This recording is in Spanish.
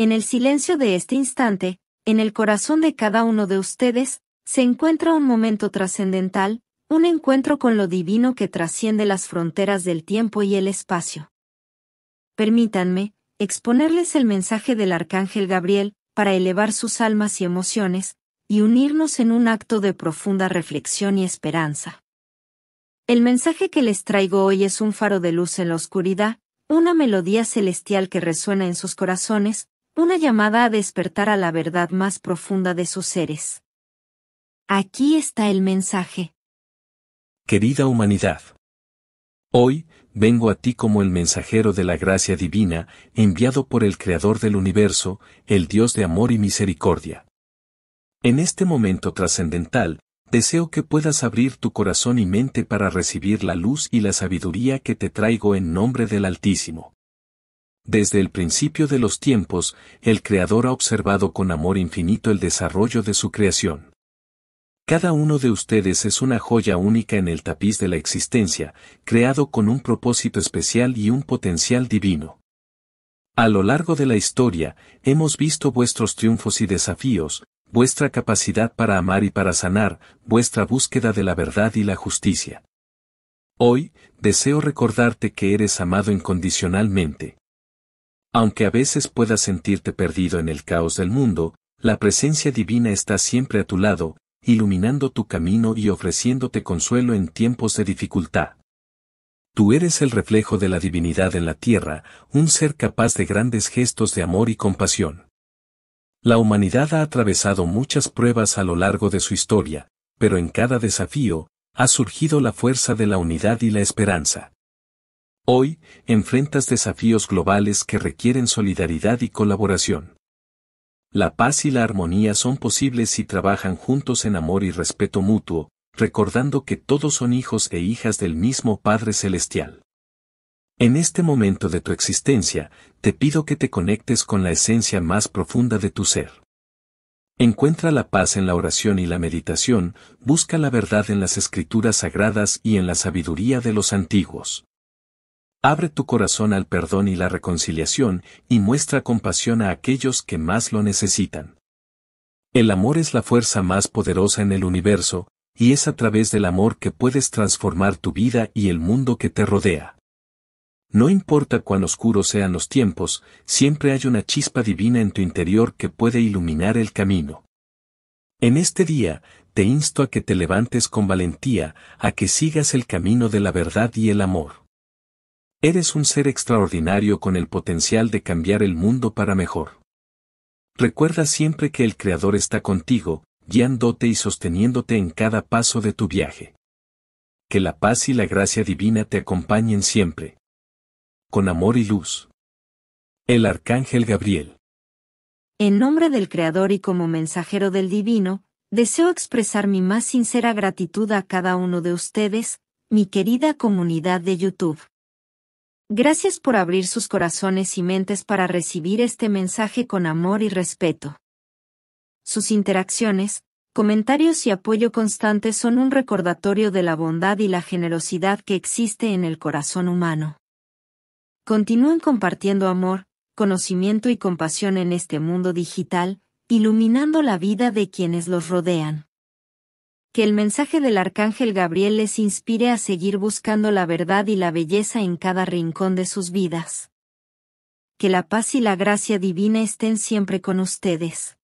En el silencio de este instante, en el corazón de cada uno de ustedes, se encuentra un momento trascendental, un encuentro con lo divino que trasciende las fronteras del tiempo y el espacio. Permítanme, exponerles el mensaje del Arcángel Gabriel, para elevar sus almas y emociones, y unirnos en un acto de profunda reflexión y esperanza. El mensaje que les traigo hoy es un faro de luz en la oscuridad, una melodía celestial que resuena en sus corazones, una llamada a despertar a la verdad más profunda de sus seres. Aquí está el mensaje. Querida humanidad. Hoy, vengo a ti como el mensajero de la gracia divina, enviado por el Creador del universo, el Dios de amor y misericordia. En este momento trascendental, deseo que puedas abrir tu corazón y mente para recibir la luz y la sabiduría que te traigo en nombre del Altísimo. Desde el principio de los tiempos, el Creador ha observado con amor infinito el desarrollo de su creación. Cada uno de ustedes es una joya única en el tapiz de la existencia, creado con un propósito especial y un potencial divino. A lo largo de la historia, hemos visto vuestros triunfos y desafíos, vuestra capacidad para amar y para sanar, vuestra búsqueda de la verdad y la justicia. Hoy, deseo recordarte que eres amado incondicionalmente. Aunque a veces puedas sentirte perdido en el caos del mundo, la presencia divina está siempre a tu lado, iluminando tu camino y ofreciéndote consuelo en tiempos de dificultad. Tú eres el reflejo de la divinidad en la tierra, un ser capaz de grandes gestos de amor y compasión. La humanidad ha atravesado muchas pruebas a lo largo de su historia, pero en cada desafío, ha surgido la fuerza de la unidad y la esperanza. Hoy, enfrentas desafíos globales que requieren solidaridad y colaboración. La paz y la armonía son posibles si trabajan juntos en amor y respeto mutuo, recordando que todos son hijos e hijas del mismo Padre Celestial. En este momento de tu existencia, te pido que te conectes con la esencia más profunda de tu ser. Encuentra la paz en la oración y la meditación, busca la verdad en las escrituras sagradas y en la sabiduría de los antiguos. Abre tu corazón al perdón y la reconciliación y muestra compasión a aquellos que más lo necesitan. El amor es la fuerza más poderosa en el universo, y es a través del amor que puedes transformar tu vida y el mundo que te rodea. No importa cuán oscuros sean los tiempos, siempre hay una chispa divina en tu interior que puede iluminar el camino. En este día, te insto a que te levantes con valentía, a que sigas el camino de la verdad y el amor. Eres un ser extraordinario con el potencial de cambiar el mundo para mejor. Recuerda siempre que el Creador está contigo, guiándote y sosteniéndote en cada paso de tu viaje. Que la paz y la gracia divina te acompañen siempre. Con amor y luz. El Arcángel Gabriel. En nombre del Creador y como mensajero del Divino, deseo expresar mi más sincera gratitud a cada uno de ustedes, mi querida comunidad de YouTube. Gracias por abrir sus corazones y mentes para recibir este mensaje con amor y respeto. Sus interacciones, comentarios y apoyo constante son un recordatorio de la bondad y la generosidad que existe en el corazón humano. Continúen compartiendo amor, conocimiento y compasión en este mundo digital, iluminando la vida de quienes los rodean que el mensaje del Arcángel Gabriel les inspire a seguir buscando la verdad y la belleza en cada rincón de sus vidas. Que la paz y la gracia divina estén siempre con ustedes.